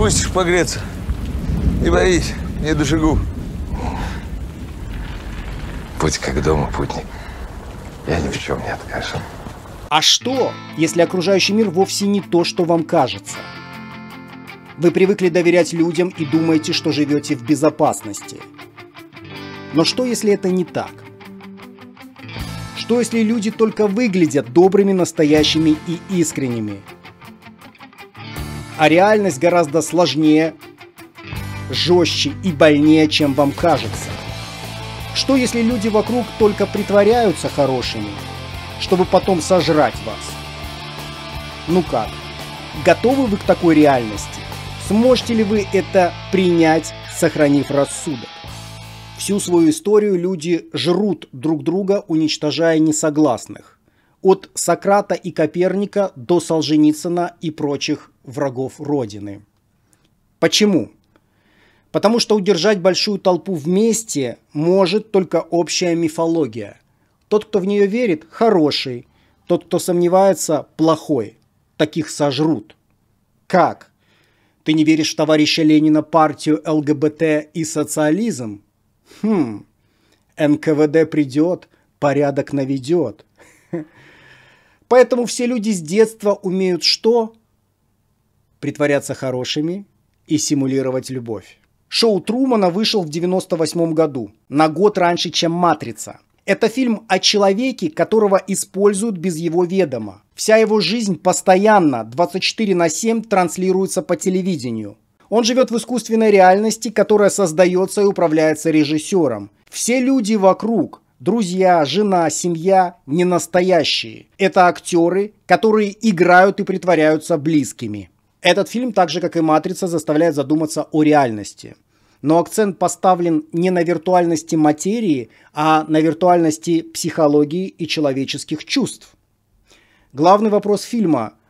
Пустишь погреться. Не боись, не душегуб. Путь как дома, путник. Я ни в чем не откажу. А что, если окружающий мир вовсе не то, что вам кажется? Вы привыкли доверять людям и думаете, что живете в безопасности. Но что, если это не так? Что, если люди только выглядят добрыми, настоящими и искренними? а реальность гораздо сложнее, жестче и больнее, чем вам кажется. Что если люди вокруг только притворяются хорошими, чтобы потом сожрать вас? Ну как? Готовы вы к такой реальности? Сможете ли вы это принять, сохранив рассудок? Всю свою историю люди жрут друг друга, уничтожая несогласных. От Сократа и Коперника до Солженицына и прочих врагов Родины. Почему? Потому что удержать большую толпу вместе может только общая мифология. Тот, кто в нее верит, хороший. Тот, кто сомневается, плохой. Таких сожрут. Как? Ты не веришь в товарища Ленина, партию ЛГБТ и социализм? Хм, НКВД придет, порядок наведет. Поэтому все люди с детства умеют что? притворяться хорошими и симулировать любовь. Шоу Трумана вышел в 1998 году, на год раньше, чем «Матрица». Это фильм о человеке, которого используют без его ведома. Вся его жизнь постоянно 24 на 7 транслируется по телевидению. Он живет в искусственной реальности, которая создается и управляется режиссером. Все люди вокруг – друзья, жена, семья – не настоящие. Это актеры, которые играют и притворяются близкими. Этот фильм, так же как и «Матрица», заставляет задуматься о реальности. Но акцент поставлен не на виртуальности материи, а на виртуальности психологии и человеческих чувств. Главный вопрос фильма –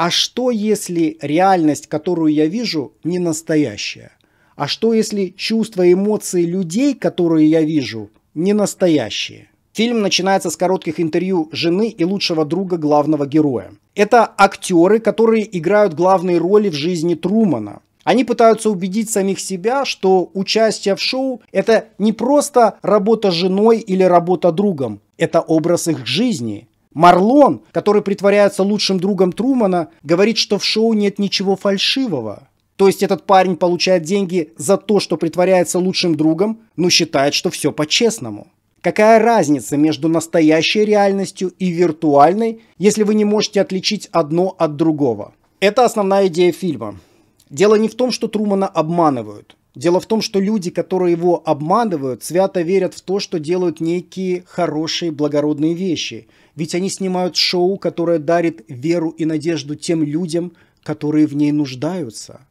а что, если реальность, которую я вижу, не настоящая? А что, если чувства и эмоции людей, которые я вижу, не настоящие? Фильм начинается с коротких интервью жены и лучшего друга главного героя – это актеры, которые играют главные роли в жизни Трумана. Они пытаются убедить самих себя, что участие в шоу – это не просто работа женой или работа другом, это образ их жизни. Марлон, который притворяется лучшим другом Трумана, говорит, что в шоу нет ничего фальшивого. То есть этот парень получает деньги за то, что притворяется лучшим другом, но считает, что все по-честному. Какая разница между настоящей реальностью и виртуальной, если вы не можете отличить одно от другого? Это основная идея фильма. Дело не в том, что Трумана обманывают. Дело в том, что люди, которые его обманывают, свято верят в то, что делают некие хорошие, благородные вещи. Ведь они снимают шоу, которое дарит веру и надежду тем людям, которые в ней нуждаются.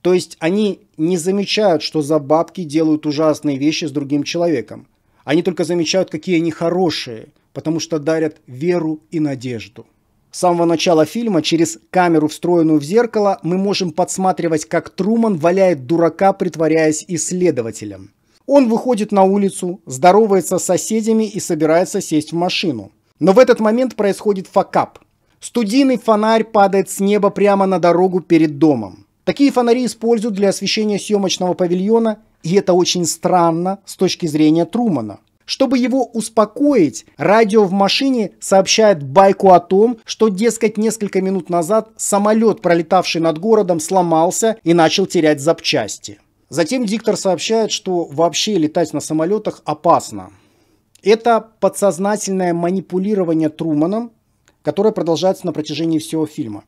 То есть они не замечают, что за бабки делают ужасные вещи с другим человеком. Они только замечают, какие они хорошие, потому что дарят веру и надежду. С самого начала фильма через камеру, встроенную в зеркало, мы можем подсматривать, как Труман валяет дурака, притворяясь исследователем. Он выходит на улицу, здоровается с соседями и собирается сесть в машину. Но в этот момент происходит факап. Студийный фонарь падает с неба прямо на дорогу перед домом. Такие фонари используют для освещения съемочного павильона, и это очень странно с точки зрения Трумана. Чтобы его успокоить, радио в машине сообщает байку о том, что, дескать, несколько минут назад самолет, пролетавший над городом, сломался и начал терять запчасти. Затем диктор сообщает, что вообще летать на самолетах опасно. Это подсознательное манипулирование Труманом, которое продолжается на протяжении всего фильма.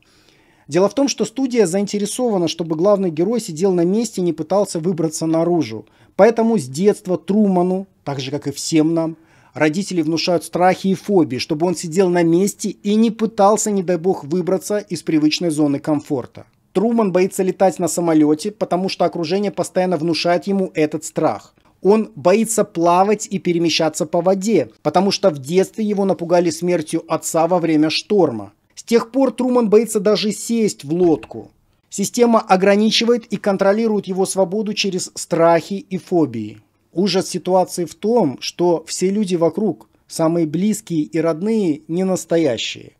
Дело в том, что студия заинтересована, чтобы главный герой сидел на месте и не пытался выбраться наружу. Поэтому с детства Труману, так же как и всем нам, родители внушают страхи и фобии, чтобы он сидел на месте и не пытался, не дай бог, выбраться из привычной зоны комфорта. Труман боится летать на самолете, потому что окружение постоянно внушает ему этот страх. Он боится плавать и перемещаться по воде, потому что в детстве его напугали смертью отца во время шторма. С тех пор Труман боится даже сесть в лодку. Система ограничивает и контролирует его свободу через страхи и фобии. Ужас ситуации в том, что все люди вокруг, самые близкие и родные, не настоящие.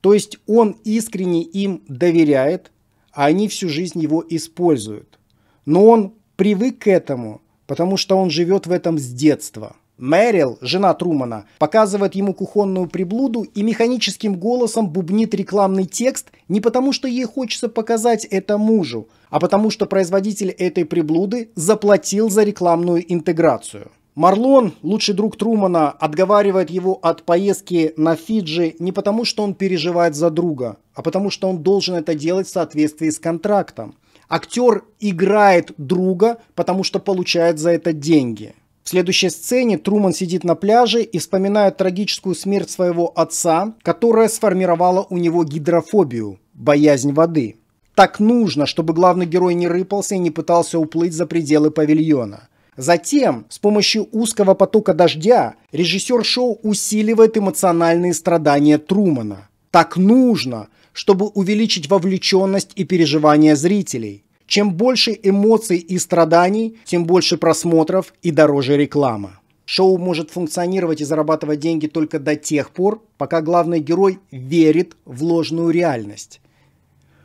То есть он искренне им доверяет, а они всю жизнь его используют. Но он привык к этому, потому что он живет в этом с детства – Мэрил, жена Трумана, показывает ему кухонную приблуду и механическим голосом бубнит рекламный текст не потому, что ей хочется показать это мужу, а потому что производитель этой приблуды заплатил за рекламную интеграцию. Марлон, лучший друг Трумана, отговаривает его от поездки на Фиджи не потому, что он переживает за друга, а потому что он должен это делать в соответствии с контрактом. Актер играет друга, потому что получает за это деньги – следующей сцене Труман сидит на пляже и вспоминает трагическую смерть своего отца, которая сформировала у него гидрофобию – боязнь воды. Так нужно, чтобы главный герой не рыпался и не пытался уплыть за пределы павильона. Затем, с помощью узкого потока дождя, режиссер шоу усиливает эмоциональные страдания Трумана. Так нужно, чтобы увеличить вовлеченность и переживания зрителей. Чем больше эмоций и страданий, тем больше просмотров и дороже реклама. Шоу может функционировать и зарабатывать деньги только до тех пор, пока главный герой верит в ложную реальность.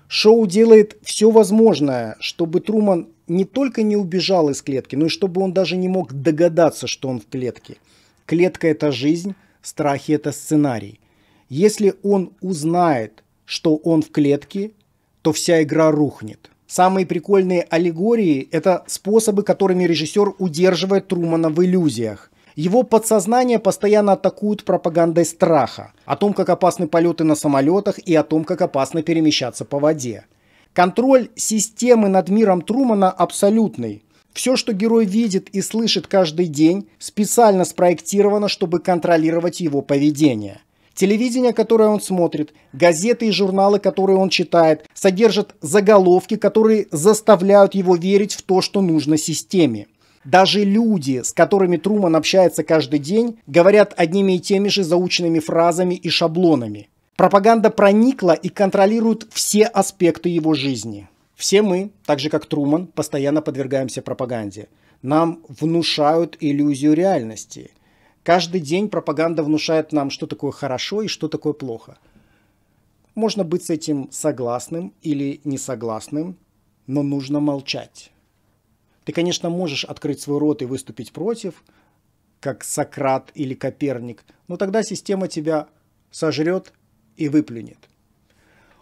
Шоу делает все возможное, чтобы Труман не только не убежал из клетки, но и чтобы он даже не мог догадаться, что он в клетке. Клетка – это жизнь, страхи – это сценарий. Если он узнает, что он в клетке, то вся игра рухнет – Самые прикольные аллегории – это способы, которыми режиссер удерживает Трумана в иллюзиях. Его подсознание постоянно атакуют пропагандой страха, о том, как опасны полеты на самолетах и о том, как опасно перемещаться по воде. Контроль системы над миром Трумана абсолютный. Все, что герой видит и слышит каждый день, специально спроектировано, чтобы контролировать его поведение. Телевидение, которое он смотрит, газеты и журналы, которые он читает, содержат заголовки, которые заставляют его верить в то, что нужно системе. Даже люди, с которыми Труман общается каждый день, говорят одними и теми же заученными фразами и шаблонами. Пропаганда проникла и контролирует все аспекты его жизни. Все мы, так же как Труман, постоянно подвергаемся пропаганде. Нам внушают иллюзию реальности. Каждый день пропаганда внушает нам, что такое хорошо и что такое плохо. Можно быть с этим согласным или несогласным, но нужно молчать. Ты, конечно, можешь открыть свой рот и выступить против, как Сократ или Коперник, но тогда система тебя сожрет и выплюнет.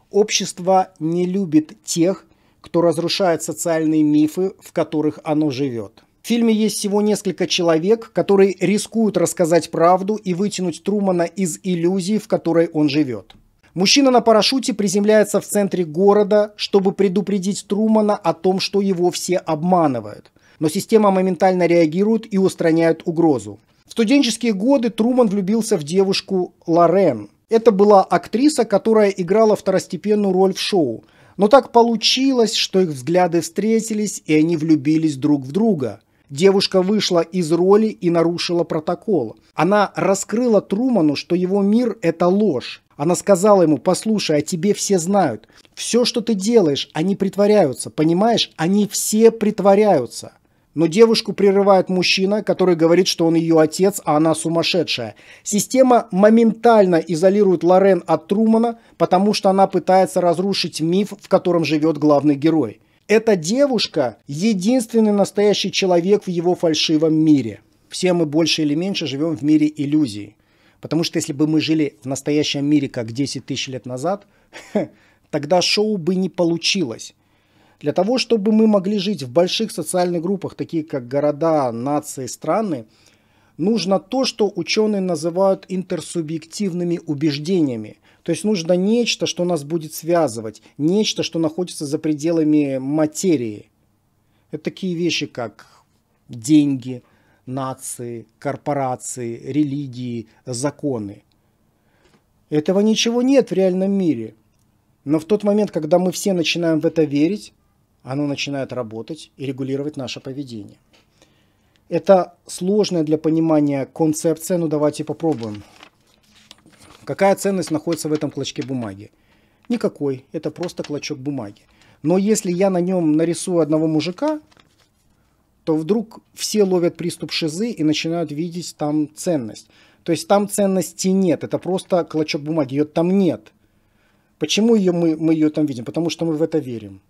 Общество не любит тех, кто разрушает социальные мифы, в которых оно живет. В фильме есть всего несколько человек, которые рискуют рассказать правду и вытянуть Трумана из иллюзии, в которой он живет. Мужчина на парашюте приземляется в центре города, чтобы предупредить Трумана о том, что его все обманывают. Но система моментально реагирует и устраняет угрозу. В студенческие годы Труман влюбился в девушку Лорен. Это была актриса, которая играла второстепенную роль в шоу. Но так получилось, что их взгляды встретились, и они влюбились друг в друга – Девушка вышла из роли и нарушила протокол. Она раскрыла Труману, что его мир – это ложь. Она сказала ему, послушай, о тебе все знают. Все, что ты делаешь, они притворяются. Понимаешь, они все притворяются. Но девушку прерывает мужчина, который говорит, что он ее отец, а она сумасшедшая. Система моментально изолирует Лорен от Трумана, потому что она пытается разрушить миф, в котором живет главный герой. Эта девушка – единственный настоящий человек в его фальшивом мире. Все мы больше или меньше живем в мире иллюзий. Потому что если бы мы жили в настоящем мире, как 10 тысяч лет назад, тогда шоу бы не получилось. Для того, чтобы мы могли жить в больших социальных группах, таких как города, нации, страны, нужно то, что ученые называют интерсубъективными убеждениями. То есть нужно нечто, что нас будет связывать, нечто, что находится за пределами материи. Это такие вещи, как деньги, нации, корпорации, религии, законы. Этого ничего нет в реальном мире. Но в тот момент, когда мы все начинаем в это верить, оно начинает работать и регулировать наше поведение. Это сложная для понимания концепция, но давайте попробуем. Какая ценность находится в этом клочке бумаги? Никакой, это просто клочок бумаги. Но если я на нем нарисую одного мужика, то вдруг все ловят приступ шизы и начинают видеть там ценность. То есть там ценности нет, это просто клочок бумаги, ее там нет. Почему ее, мы, мы ее там видим? Потому что мы в это верим.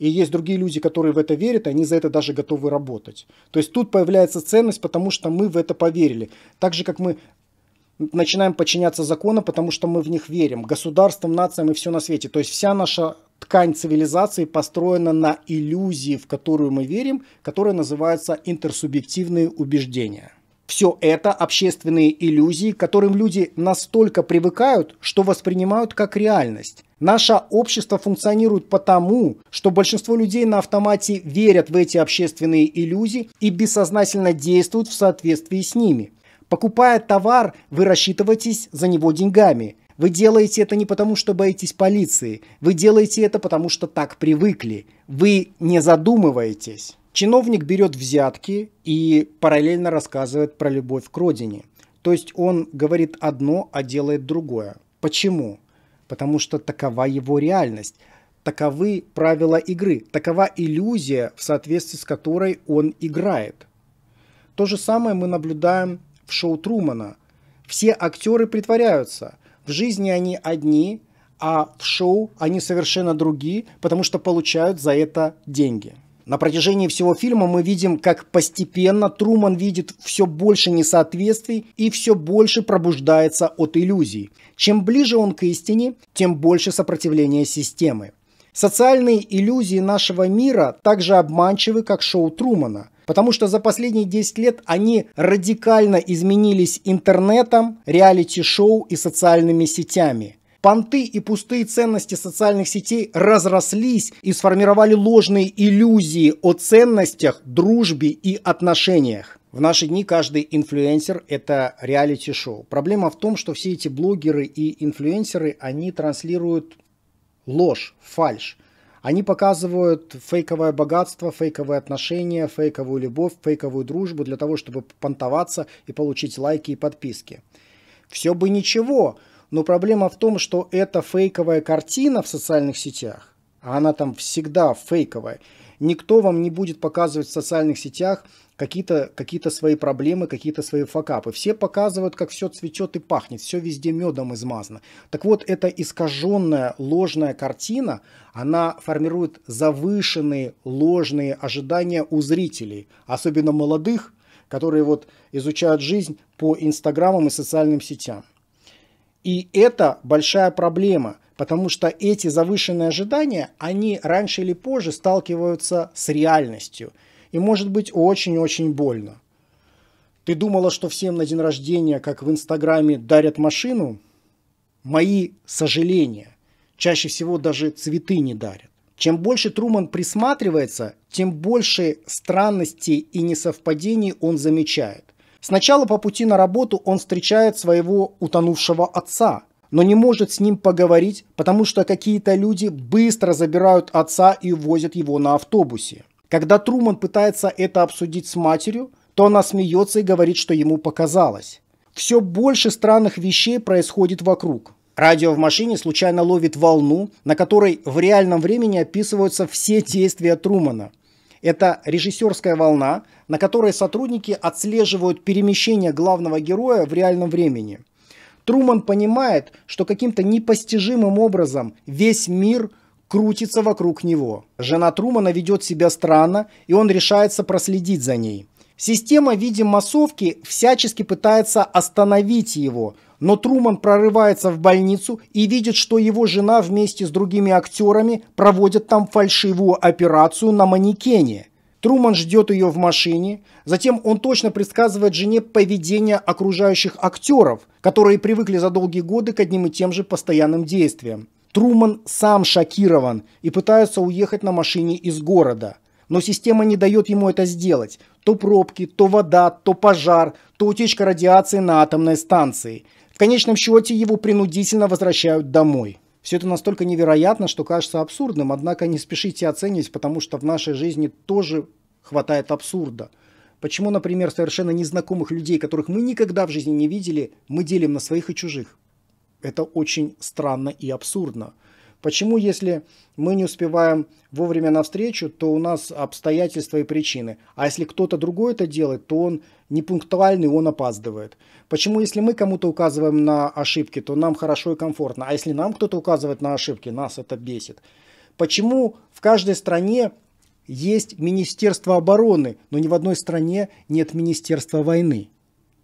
И есть другие люди, которые в это верят, и они за это даже готовы работать. То есть тут появляется ценность, потому что мы в это поверили. Так же, как мы начинаем подчиняться закону, потому что мы в них верим. Государством, нациям и все на свете. То есть вся наша ткань цивилизации построена на иллюзии, в которую мы верим, которая называется интерсубъективные убеждения. Все это общественные иллюзии, к которым люди настолько привыкают, что воспринимают как реальность. Наше общество функционирует потому, что большинство людей на автомате верят в эти общественные иллюзии и бессознательно действуют в соответствии с ними. Покупая товар, вы рассчитываетесь за него деньгами. Вы делаете это не потому, что боитесь полиции. Вы делаете это потому, что так привыкли. Вы не задумываетесь. Чиновник берет взятки и параллельно рассказывает про любовь к родине. То есть он говорит одно, а делает другое. Почему? Потому что такова его реальность. Таковы правила игры. Такова иллюзия, в соответствии с которой он играет. То же самое мы наблюдаем в шоу Трумана. Все актеры притворяются. В жизни они одни, а в шоу они совершенно другие, потому что получают за это деньги. На протяжении всего фильма мы видим, как постепенно Труман видит все больше несоответствий и все больше пробуждается от иллюзий. Чем ближе он к истине, тем больше сопротивления системы. Социальные иллюзии нашего мира также обманчивы, как шоу Трумана. Потому что за последние 10 лет они радикально изменились интернетом, реалити-шоу и социальными сетями. Понты и пустые ценности социальных сетей разрослись и сформировали ложные иллюзии о ценностях, дружбе и отношениях. В наши дни каждый инфлюенсер – это реалити-шоу. Проблема в том, что все эти блогеры и инфлюенсеры, они транслируют ложь, фальшь. Они показывают фейковое богатство, фейковые отношения, фейковую любовь, фейковую дружбу для того, чтобы понтоваться и получить лайки и подписки. Все бы ничего, но проблема в том, что эта фейковая картина в социальных сетях, а она там всегда фейковая, никто вам не будет показывать в социальных сетях – какие-то какие свои проблемы, какие-то свои факапы. Все показывают, как все цветет и пахнет, все везде медом измазано. Так вот, эта искаженная ложная картина, она формирует завышенные ложные ожидания у зрителей, особенно молодых, которые вот изучают жизнь по инстаграмам и социальным сетям. И это большая проблема, потому что эти завышенные ожидания, они раньше или позже сталкиваются с реальностью – и может быть очень-очень больно. Ты думала, что всем на день рождения, как в Инстаграме, дарят машину? Мои сожаления. Чаще всего даже цветы не дарят. Чем больше Труман присматривается, тем больше странностей и несовпадений он замечает. Сначала по пути на работу он встречает своего утонувшего отца, но не может с ним поговорить, потому что какие-то люди быстро забирают отца и возят его на автобусе. Когда Труман пытается это обсудить с матерью, то она смеется и говорит, что ему показалось. Все больше странных вещей происходит вокруг. Радио в машине случайно ловит волну, на которой в реальном времени описываются все действия Трумана. Это режиссерская волна, на которой сотрудники отслеживают перемещение главного героя в реальном времени. Труман понимает, что каким-то непостижимым образом весь мир – крутится вокруг него. Жена Трумана ведет себя странно, и он решается проследить за ней. Система в виде массовки всячески пытается остановить его, но Труман прорывается в больницу и видит, что его жена вместе с другими актерами проводит там фальшивую операцию на манекене. Труман ждет ее в машине, затем он точно предсказывает жене поведение окружающих актеров, которые привыкли за долгие годы к одним и тем же постоянным действиям. Труман сам шокирован и пытается уехать на машине из города. Но система не дает ему это сделать. То пробки, то вода, то пожар, то утечка радиации на атомной станции. В конечном счете его принудительно возвращают домой. Все это настолько невероятно, что кажется абсурдным, однако не спешите оценивать, потому что в нашей жизни тоже хватает абсурда. Почему, например, совершенно незнакомых людей, которых мы никогда в жизни не видели, мы делим на своих и чужих? Это очень странно и абсурдно. Почему, если мы не успеваем вовремя навстречу, то у нас обстоятельства и причины. А если кто-то другой это делает, то он не пунктуальный, он опаздывает. Почему, если мы кому-то указываем на ошибки, то нам хорошо и комфортно. А если нам кто-то указывает на ошибки, нас это бесит. Почему в каждой стране есть Министерство обороны, но ни в одной стране нет Министерства войны?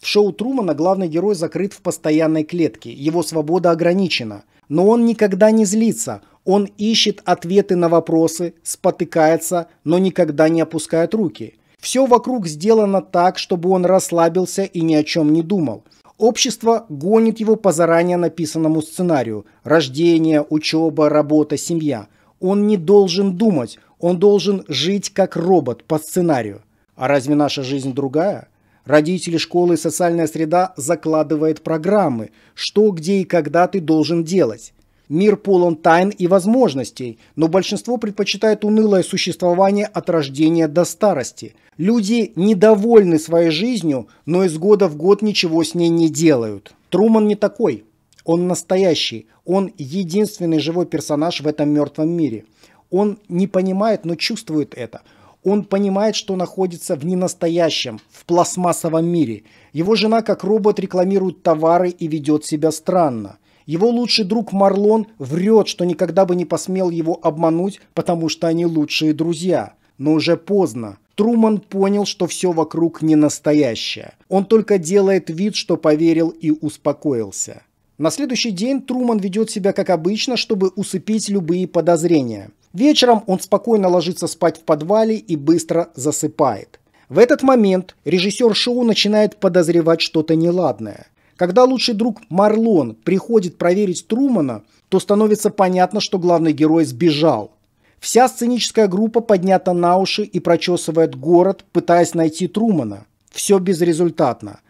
В шоу Трумана главный герой закрыт в постоянной клетке, его свобода ограничена. Но он никогда не злится, он ищет ответы на вопросы, спотыкается, но никогда не опускает руки. Все вокруг сделано так, чтобы он расслабился и ни о чем не думал. Общество гонит его по заранее написанному сценарию – рождение, учеба, работа, семья. Он не должен думать, он должен жить как робот по сценарию. А разве наша жизнь другая? Родители, школы и социальная среда закладывает программы, что, где и когда ты должен делать. Мир полон тайн и возможностей, но большинство предпочитает унылое существование от рождения до старости. Люди недовольны своей жизнью, но из года в год ничего с ней не делают. Труман не такой. Он настоящий. Он единственный живой персонаж в этом мертвом мире. Он не понимает, но чувствует это – он понимает, что находится в ненастоящем, в пластмассовом мире. Его жена как робот рекламирует товары и ведет себя странно. Его лучший друг Марлон врет, что никогда бы не посмел его обмануть, потому что они лучшие друзья. Но уже поздно. Труман понял, что все вокруг не настоящее. Он только делает вид, что поверил и успокоился. На следующий день Труман ведет себя как обычно, чтобы усыпить любые подозрения. Вечером он спокойно ложится спать в подвале и быстро засыпает. В этот момент режиссер шоу начинает подозревать что-то неладное. Когда лучший друг Марлон приходит проверить Трумана, то становится понятно, что главный герой сбежал. Вся сценическая группа поднята на уши и прочесывает город, пытаясь найти Трумана. Все безрезультатно.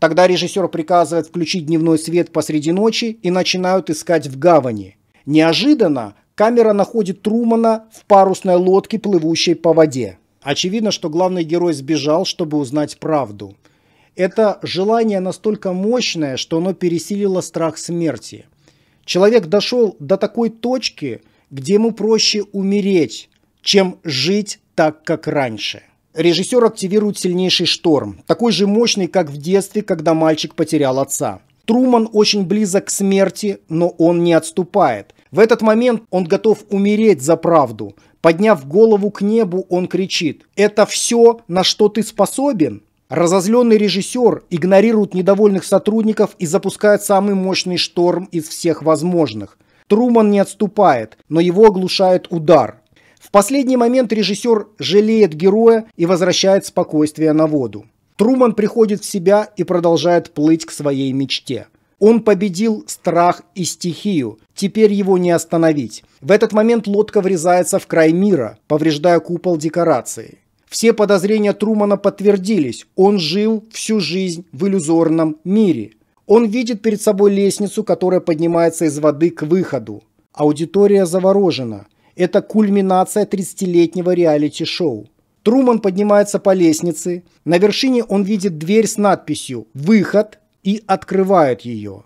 Тогда режиссер приказывает включить дневной свет посреди ночи и начинают искать в гавани. Неожиданно Камера находит Трумана в парусной лодке, плывущей по воде. Очевидно, что главный герой сбежал, чтобы узнать правду. Это желание настолько мощное, что оно пересилило страх смерти. Человек дошел до такой точки, где ему проще умереть, чем жить так, как раньше. Режиссер активирует сильнейший шторм, такой же мощный, как в детстве, когда мальчик потерял отца. Труман очень близок к смерти, но он не отступает – в этот момент он готов умереть за правду. Подняв голову к небу, он кричит «Это все, на что ты способен?» Разозленный режиссер игнорирует недовольных сотрудников и запускает самый мощный шторм из всех возможных. Труман не отступает, но его оглушает удар. В последний момент режиссер жалеет героя и возвращает спокойствие на воду. Труман приходит в себя и продолжает плыть к своей мечте. Он победил страх и стихию. Теперь его не остановить. В этот момент лодка врезается в край мира, повреждая купол декорации. Все подозрения Трумана подтвердились. Он жил всю жизнь в иллюзорном мире. Он видит перед собой лестницу, которая поднимается из воды к выходу. Аудитория заворожена. Это кульминация 30-летнего реалити-шоу. Труман поднимается по лестнице. На вершине он видит дверь с надписью «Выход», и открывает ее.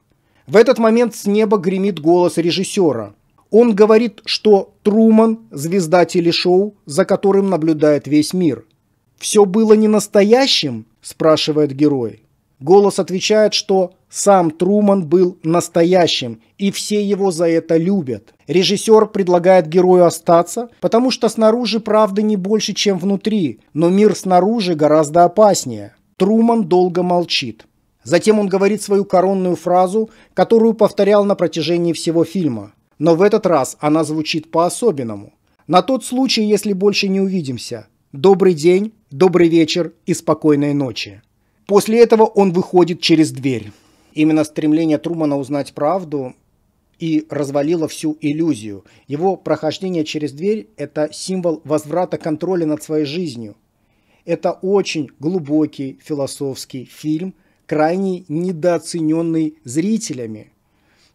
В этот момент с неба гремит голос режиссера. Он говорит, что Труман – звезда телешоу, за которым наблюдает весь мир. «Все было не настоящим?» – спрашивает герой. Голос отвечает, что сам Труман был настоящим, и все его за это любят. Режиссер предлагает герою остаться, потому что снаружи правды не больше, чем внутри, но мир снаружи гораздо опаснее. Труман долго молчит. Затем он говорит свою коронную фразу, которую повторял на протяжении всего фильма. Но в этот раз она звучит по-особенному. На тот случай, если больше не увидимся. Добрый день, добрый вечер и спокойной ночи. После этого он выходит через дверь. Именно стремление Трумана узнать правду и развалило всю иллюзию. Его прохождение через дверь – это символ возврата контроля над своей жизнью. Это очень глубокий философский фильм – крайне недооцененный зрителями.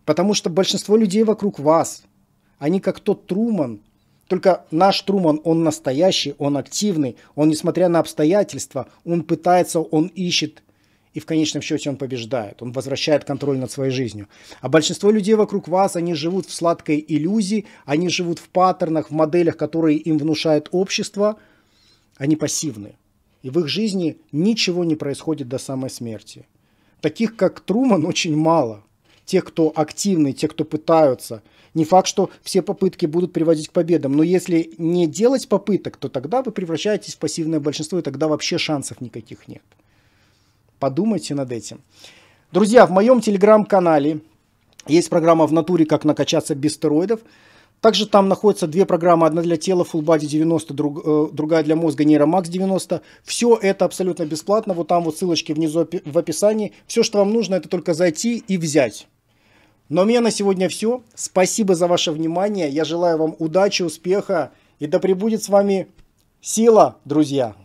Потому что большинство людей вокруг вас, они как тот Труман, только наш Труман, он настоящий, он активный, он, несмотря на обстоятельства, он пытается, он ищет, и в конечном счете он побеждает, он возвращает контроль над своей жизнью. А большинство людей вокруг вас, они живут в сладкой иллюзии, они живут в паттернах, в моделях, которые им внушает общество, они пассивные и в их жизни ничего не происходит до самой смерти. Таких, как Труман, очень мало. Те, кто активны, те, кто пытаются. Не факт, что все попытки будут приводить к победам, но если не делать попыток, то тогда вы превращаетесь в пассивное большинство, и тогда вообще шансов никаких нет. Подумайте над этим. Друзья, в моем телеграм-канале есть программа «В натуре. Как накачаться без стероидов». Также там находятся две программы, одна для тела Full Body 90, друг, э, другая для мозга NeuroMax 90. Все это абсолютно бесплатно, вот там вот ссылочки внизу в описании. Все, что вам нужно, это только зайти и взять. Но у меня на сегодня все. Спасибо за ваше внимание. Я желаю вам удачи, успеха. И да пребудет с вами сила, друзья.